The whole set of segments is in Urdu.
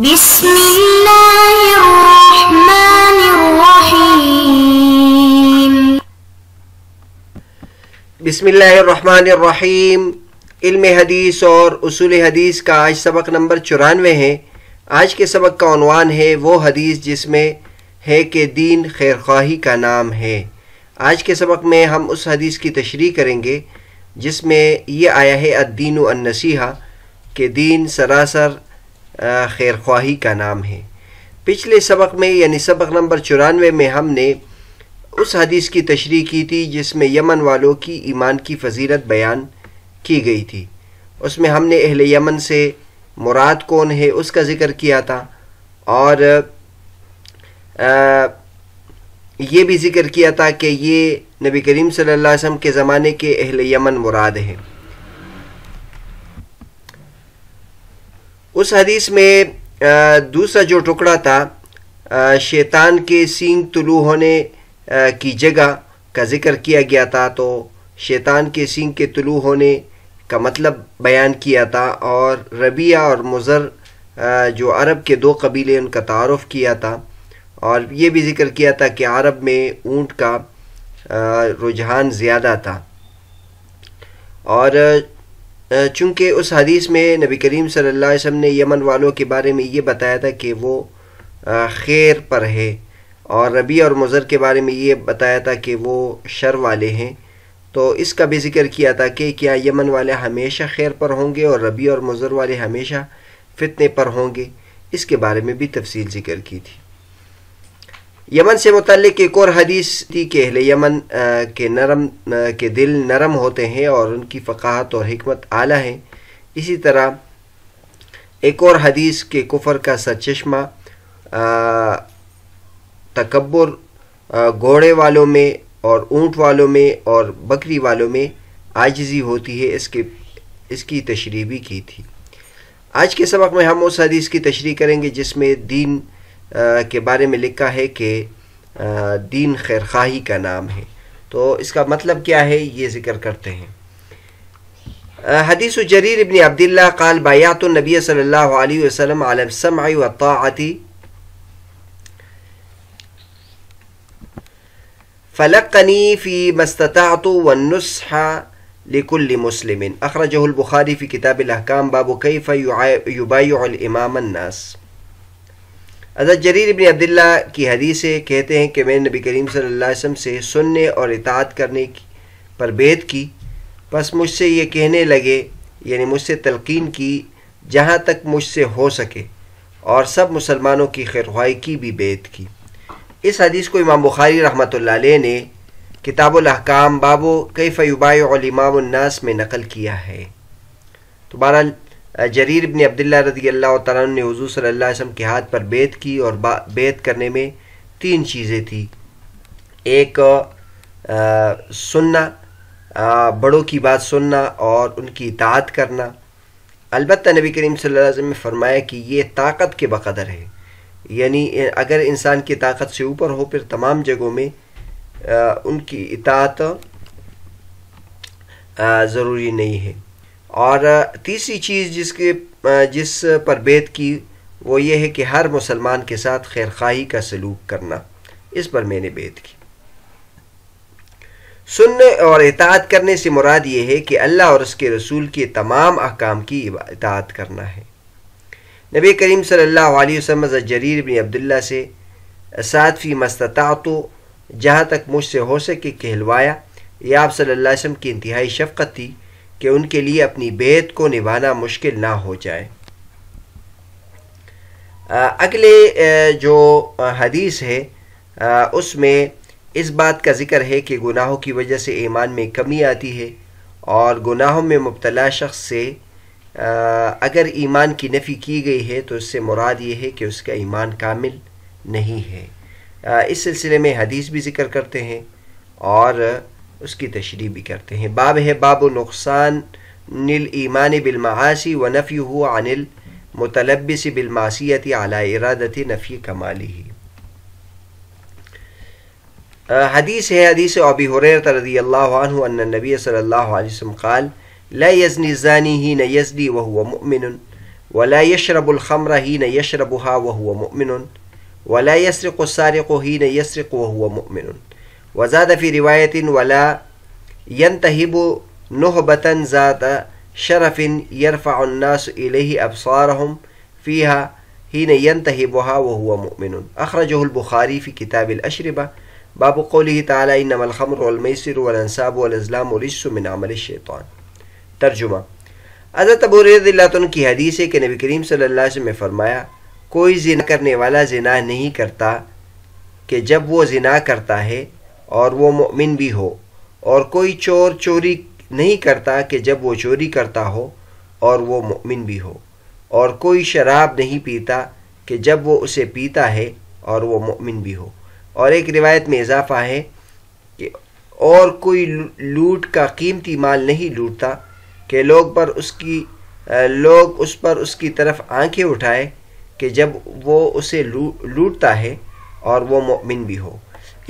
بسم اللہ الرحمن الرحیم علم حدیث اور اصول حدیث کا آج سبق نمبر چورانوے ہے آج کے سبق کا عنوان ہے وہ حدیث جس میں ہے کہ دین خیرخواہی کا نام ہے آج کے سبق میں ہم اس حدیث کی تشریح کریں گے جس میں یہ آیا ہے الدین و انسیحا کہ دین سراسر خیر خواہی کا نام ہے پچھلے سبق میں یعنی سبق نمبر چورانوے میں ہم نے اس حدیث کی تشریح کی تھی جس میں یمن والوں کی ایمان کی فضیرت بیان کی گئی تھی اس میں ہم نے اہل یمن سے مراد کون ہے اس کا ذکر کیا تھا اور یہ بھی ذکر کیا تھا کہ یہ نبی کریم صلی اللہ علیہ وسلم کے زمانے کے اہل یمن مراد ہیں اس حدیث میں دوسرا جو ٹکڑا تھا شیطان کے سینگ طلوع ہونے کی جگہ کا ذکر کیا گیا تھا تو شیطان کے سینگ کے طلوع ہونے کا مطلب بیان کیا تھا اور ربیہ اور مضر جو عرب کے دو قبیلے ان کا تعارف کیا تھا اور یہ بھی ذکر کیا تھا کہ عرب میں اونٹ کا رجحان زیادہ تھا اور چونکہ اس حدیث میں نبی کریم صلی اللہ علیہ وسلم نے یمن والوں کے بارے میں یہ بتایا تھا کہ وہ خیر پر ہے اور ربیع اور مضر کے بارے میں یہ بتایا تھا کہ وہ شر والے ہیں تو اس کا بھی ذکر کیا تھا کہ کیا یمن والے ہمیشہ خیر پر ہوں گے اور ربیع اور مضر والے ہمیشہ فتنے پر ہوں گے اس کے بارے میں بھی تفصیل ذکر کی تھی یمن سے متعلق ایک اور حدیث تھی کہ اہل یمن کے نرم کے دل نرم ہوتے ہیں اور ان کی فقاہت اور حکمت اعلیٰ ہیں اسی طرح ایک اور حدیث کے کفر کا سچشمہ تکبر گھوڑے والوں میں اور اونٹ والوں میں اور بکری والوں میں عاجزی ہوتی ہے اس کے اس کی تشریح بھی کی تھی آج کے سبق میں ہم اس حدیث کی تشریح کریں گے جس میں دین کے بارے میں لکھا ہے کہ دین خیرخواہی کا نام ہے تو اس کا مطلب کیا ہے یہ ذکر کرتے ہیں حدیث و جریر ابن عبداللہ قال بیعت النبی صلی اللہ علیہ وسلم علی السمع و طاعتی فلقنی فی مستطعت والنسح لکل مسلم اخرجہ البخاری فی کتاب الاحکام باب کیف یبایع الامام الناس حضرت جریر ابن عبداللہ کی حدیث کہتے ہیں کہ میں نے نبی کریم صلی اللہ علیہ وسلم سے سننے اور اطاعت کرنے کی پر بیت کی بس مجھ سے یہ کہنے لگے یعنی مجھ سے تلقین کی جہاں تک مجھ سے ہو سکے اور سب مسلمانوں کی خیر کی بھی بیت کی اس حدیث کو امام بخاری رحمۃ اللہ علیہ نے کتاب الحکام بابو کئی فیوبائے علماء الناس میں نقل کیا ہے تو بہرحال جریر ابن عبداللہ رضی اللہ تعالیٰ نے حضور صلی اللہ علیہ وسلم کے ہاتھ پر بیت کی اور بیت کرنے میں تین چیزیں تھیں ایک سننا بڑوں کی بات سننا اور ان کی اطاعت کرنا البتہ نبی کریم صلی اللہ علیہ وسلم نے فرمایا کہ یہ طاقت کے بقدر ہے یعنی اگر انسان کی طاقت سے اوپر ہو پھر تمام جگہوں میں ان کی اطاعت ضروری نہیں ہے اور تیسری چیز جس کے جس پر بیت کی وہ یہ ہے کہ ہر مسلمان کے ساتھ خیرخواہی کا سلوک کرنا اس پر میں نے بیت کی سننے اور اطاعت کرنے سے مراد یہ ہے کہ اللہ اور اس کے رسول کے تمام احکام کی اطاعت کرنا ہے نبی کریم صلی اللہ علیہ وسلم جریر بن عبداللہ سے سات فی مستطاط جہاں تک مجھ سے ہو سکے کہلوایا یہ آپ صلی اللہ علیہ وسلم کی انتہائی شفقت تھی کہ ان کے لیے اپنی بیت کو نبھانا مشکل نہ ہو جائے اگلے جو حدیث ہے اس میں اس بات کا ذکر ہے کہ گناہوں کی وجہ سے ایمان میں کمی آتی ہے اور گناہوں میں مبتلا شخص سے اگر ایمان کی نفی کی گئی ہے تو اس سے مراد یہ ہے کہ اس کا ایمان کامل نہیں ہے اس سلسلے میں حدیث بھی ذکر کرتے ہیں اور اس کی تشریح بھی کرتے ہیں باب ہے باب نقصان نل ایمان بالمعاسی و نفی ہو انل متلبس بالماسیتی علی ارادت نفی کمالی ہی حدیث ہے حدیث ابی حریرت رضی اللہ عنہ ان النبی صلی اللہ علیہ وسلم قال لا یزنی زانی ہی نیزدی وہو مؤمن ولا يشرب الخمر ہی نیشربها وہو مؤمن ولا يسرق السارق ہی نیسرق وہو مؤمن ولا یسرق السارق ہی نیسرق وہو مؤمن وزاد فی روایت ولا ین تہب ذات شرف یرفاء الناس علیہ ابسارحم فی ہا ہی نے ین تہب و ہا و ممن اخراج البخاری فی کتاب الشربہ بابو قولہ تعلیہ سرنصا علیہسلام علیہ الشیطان ترجمہ اللہ عنہ کی حدیث کہ نبی کریم صلی اللہ وسلم نے فرمایا کوئی زنا کرنے والا زنا نہیں کرتا کہ جب وہ زنا کرتا ہے اور وہ مومن بھی ہو اور کوئی چور چوری نہیں کرتا کہ جب وہ چوری کرتا ہو اور وہ مومن بھی ہو اور کوئی شراب نہیں پیتا کہ جب وہ اسے پیتا ہے اور وہ مومن بھی ہو اور ایک روایت میں اضافہ ہے کہ اور کوئی لوٹ کا قیمتی مال نہیں لوٹتا کہ لوگ پر اس کی لوگ اس پر اس کی طرف آنکھیں اٹھائے کہ جب وہ اسے لوٹتا ہے اور وہ مومن بھی ہو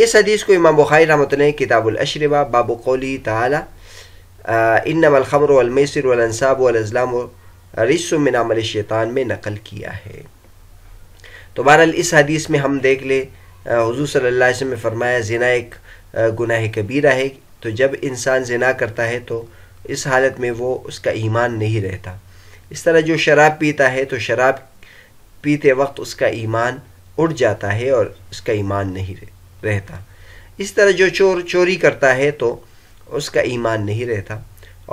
اس حدیث کو امام بخاری رحمۃ اللہ کتاب الاشربہ باب قولی تعالی انم الخمر المصر والازلام رس من عمل الشیطان میں نقل کیا ہے تو بہرحال اس حدیث میں ہم دیکھ لے حضور صلی اللہ علیہ وسلم نے فرمایا زنا ایک گناہ کبیرہ ہے تو جب انسان زنا کرتا ہے تو اس حالت میں وہ اس کا ایمان نہیں رہتا اس طرح جو شراب پیتا ہے تو شراب پیتے وقت اس کا ایمان اڑ جاتا ہے اور اس کا ایمان نہیں رہتا رہتا اس طرح جو چور چوری کرتا ہے تو اس کا ایمان نہیں رہتا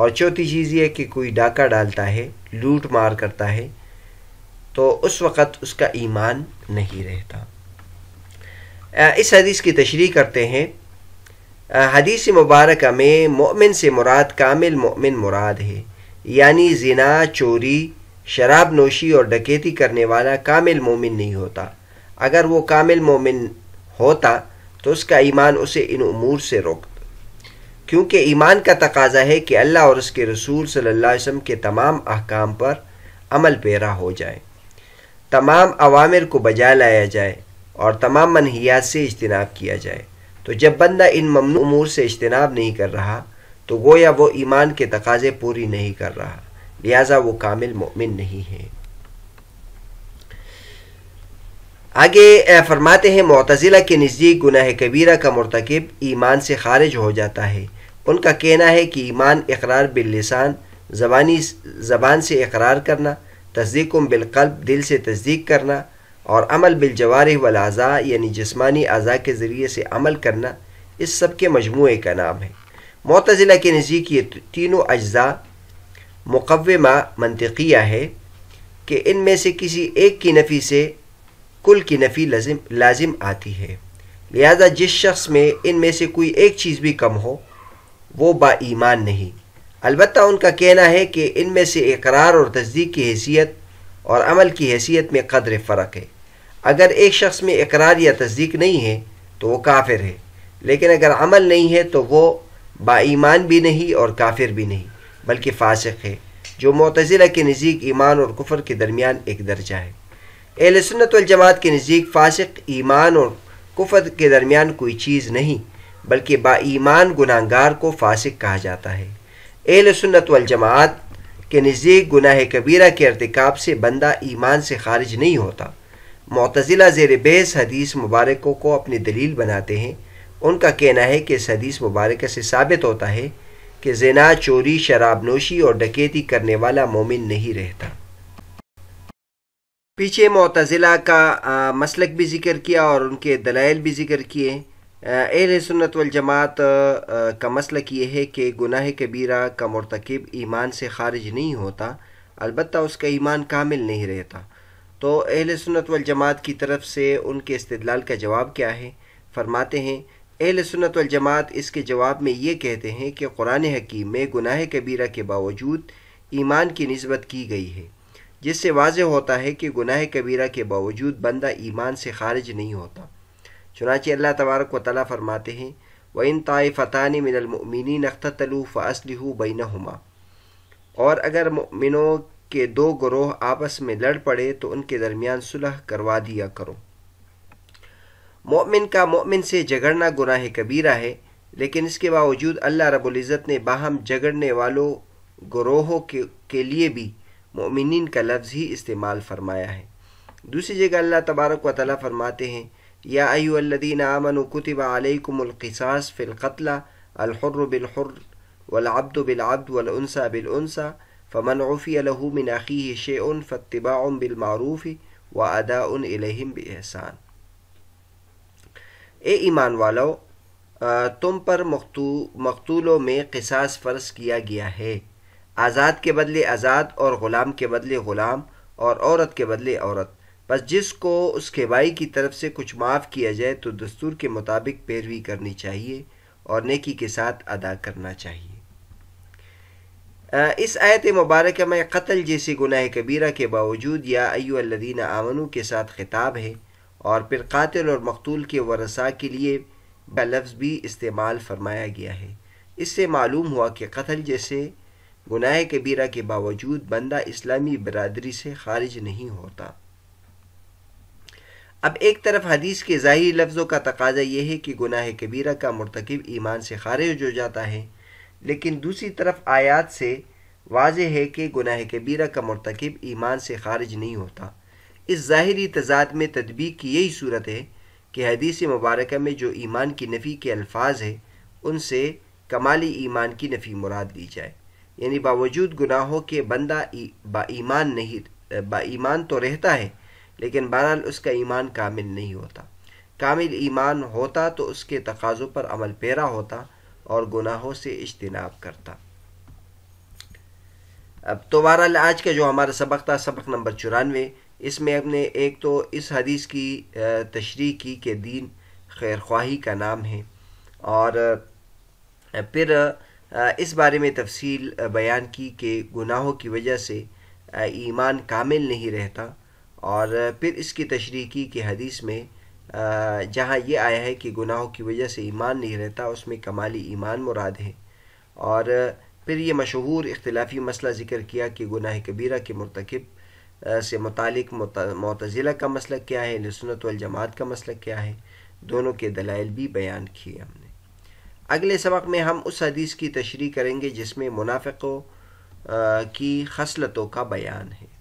اور چوتھی چیز یہ کہ کوئی ڈاکہ ڈالتا ہے لوٹ مار کرتا ہے تو اس وقت اس کا ایمان نہیں رہتا اس حدیث کی تشریح کرتے ہیں حدیث مبارکہ میں مومن سے مراد کامل مومن مراد ہے یعنی زنا چوری شراب نوشی اور ڈکیتی کرنے والا کامل مومن نہیں ہوتا اگر وہ کامل مومن ہوتا تو اس کا ایمان اسے ان امور سے روک کیونکہ ایمان کا تقاضا ہے کہ اللہ اور اس کے رسول صلی اللہ علیہ وسلم کے تمام احکام پر عمل پیرا ہو جائے تمام عوامر کو بجا لایا جائے اور تمام منحیات سے اجتناب کیا جائے تو جب بندہ ان ممنوع امور سے اجتناب نہیں کر رہا تو گویا وہ ایمان کے تقاضے پوری نہیں کر رہا لہذا وہ کامل مؤمن نہیں ہے آگے فرماتے ہیں معتضلہ کے نزدیک گناہ کبیرہ کا مرتکب ایمان سے خارج ہو جاتا ہے ان کا کہنا ہے کہ ایمان اقرار باللسان زبانی زبان سے اقرار کرنا تصدیق بالقلب دل سے تصدیق کرنا اور عمل بالجوارح والاعضاء یعنی جسمانی اعضاء کے ذریعے سے عمل کرنا اس سب کے مجموعے کا نام ہے معتزلہ کے نزدیک یہ تینوں اجزاء مقومہ منطقیہ ہے کہ ان میں سے کسی ایک کی نفی سے کل کی نفی لازم لازم آتی ہے لہذا جس شخص میں ان میں سے کوئی ایک چیز بھی کم ہو وہ با ایمان نہیں البتہ ان کا کہنا ہے کہ ان میں سے اقرار اور تصدیق کی حیثیت اور عمل کی حیثیت میں قدر فرق ہے اگر ایک شخص میں اقرار یا تصدیق نہیں ہے تو وہ کافر ہے لیکن اگر عمل نہیں ہے تو وہ با ایمان بھی نہیں اور کافر بھی نہیں بلکہ فاسق ہے جو معتزلہ کے نزدیک ایمان اور کفر کے درمیان ایک درجہ ہے اہل سنت والجماعت کے نزدیک فاسق ایمان اور کفت کے درمیان کوئی چیز نہیں بلکہ با ایمان گناہ گار کو فاسق کہا جاتا ہے اہل سنت والجماعت کے نزدیک گناہ کبیرہ کے ارتکاب سے بندہ ایمان سے خارج نہیں ہوتا معتزلہ زیر بیس حدیث مبارکوں کو اپنی دلیل بناتے ہیں ان کا کہنا ہے کہ اس حدیث مبارکہ سے ثابت ہوتا ہے کہ زنا چوری شراب نوشی اور ڈکیتی کرنے والا مومن نہیں رہتا پیچھے معتزلہ کا مسلک بھی ذکر کیا اور ان کے دلائل بھی ذکر کیے اہل سنت والجماعت کا مسلک یہ ہے کہ گناہ کبیرہ کا مرتکب ایمان سے خارج نہیں ہوتا البتہ اس کا ایمان کامل نہیں رہتا تو اہل سنت والجماعت کی طرف سے ان کے استدلال کا جواب کیا ہے فرماتے ہیں اہل سنت والجماعت اس کے جواب میں یہ کہتے ہیں کہ قرآن حکیم میں گناہ کبیرہ کے باوجود ایمان کی نسبت کی گئی ہے جس سے واضح ہوتا ہے کہ گناہ کبیرہ کے باوجود بندہ ایمان سے خارج نہیں ہوتا چنانچہ اللہ تبارک و تعالیٰ فرماتے ہیں وہ ان طئے فتعنی نقطہ طلوف اصل ہو بینا اور اگر مؤمنوں کے دو گروہ آپس میں لڑ پڑے تو ان کے درمیان صلح کروا دیا کرو مومن کا مومن سے جگڑنا گناہ کبیرہ ہے لیکن اس کے باوجود اللہ رب العزت نے باہم جگڑنے والوں گروہوں کے لیے بھی مومنین کا لفظ ہی استعمال فرمایا ہے دوسری جگہ اللہ تبارک و تعالیٰ فرماتے ہیں یا ایو الدین امن القصاص فی القتل الحر بالحر والعبد بالعبد والانسا بالانسا فمن من الحموم ناخی فاتباع بالمعروف و ادا ان الحم احسان اے ایمان والو تم پر مقتولوں میں قصاص فرض کیا گیا ہے آزاد کے بدلے آزاد اور غلام کے بدلے غلام اور عورت کے بدلے عورت بس جس کو اس کے بھائی کی طرف سے کچھ معاف کیا جائے تو دستور کے مطابق پیروی کرنی چاہیے اور نیکی کے ساتھ ادا کرنا چاہیے اس آیت مبارکہ میں قتل جیسے گناہ کبیرہ کے باوجود یا ایو الذین آمنو کے ساتھ خطاب ہے اور پھر قاتل اور مقتول کے ورثاء کے لیے بلفظ بھی استعمال فرمایا گیا ہے اس سے معلوم ہوا کہ قتل جیسے گناہ کبیرہ کے باوجود بندہ اسلامی برادری سے خارج نہیں ہوتا اب ایک طرف حدیث کے ظاہری لفظوں کا تقاضا یہ ہے کہ گناہ کبیرہ کا مرتکب ایمان سے خارج ہو جاتا ہے لیکن دوسری طرف آیات سے واضح ہے کہ گناہ کبیرہ کا مرتکب ایمان سے خارج نہیں ہوتا اس ظاہری تضاد میں تدبیق کی یہی صورت ہے کہ حدیث مبارکہ میں جو ایمان کی نفی کے الفاظ ہے ان سے کمالی ایمان کی نفی مراد لی جائے یعنی باوجود گناہوں کے بندہ با ایمان نہیں با ایمان تو رہتا ہے لیکن بہرحال اس کا ایمان کامل نہیں ہوتا کامل ایمان ہوتا تو اس کے تقاضوں پر عمل پیرا ہوتا اور گناہوں سے اجتناب کرتا اب تو بہرحال آج کا جو ہمارا سبق تھا سبق نمبر چورانوے اس میں ہم نے ایک تو اس حدیث کی تشریح کی کہ دین خیر خواہی کا نام ہے اور پھر اس بارے میں تفصیل بیان کی کہ گناہوں کی وجہ سے ایمان کامل نہیں رہتا اور پھر اس کی تشریح کی کہ حدیث میں جہاں یہ آیا ہے کہ گناہوں کی وجہ سے ایمان نہیں رہتا اس میں کمالی ایمان مراد ہے اور پھر یہ مشہور اختلافی مسئلہ ذکر کیا کہ گناہ کبیرہ کے مرتکب سے متعلق معتزلہ کا مسئلہ کیا ہے لسنت والجماعت کا مسئلہ کیا ہے دونوں کے دلائل بھی بیان کیے ہم نے اگلے سبق میں ہم اس حدیث کی تشریح کریں گے جس میں منافقوں کی خصلتوں کا بیان ہے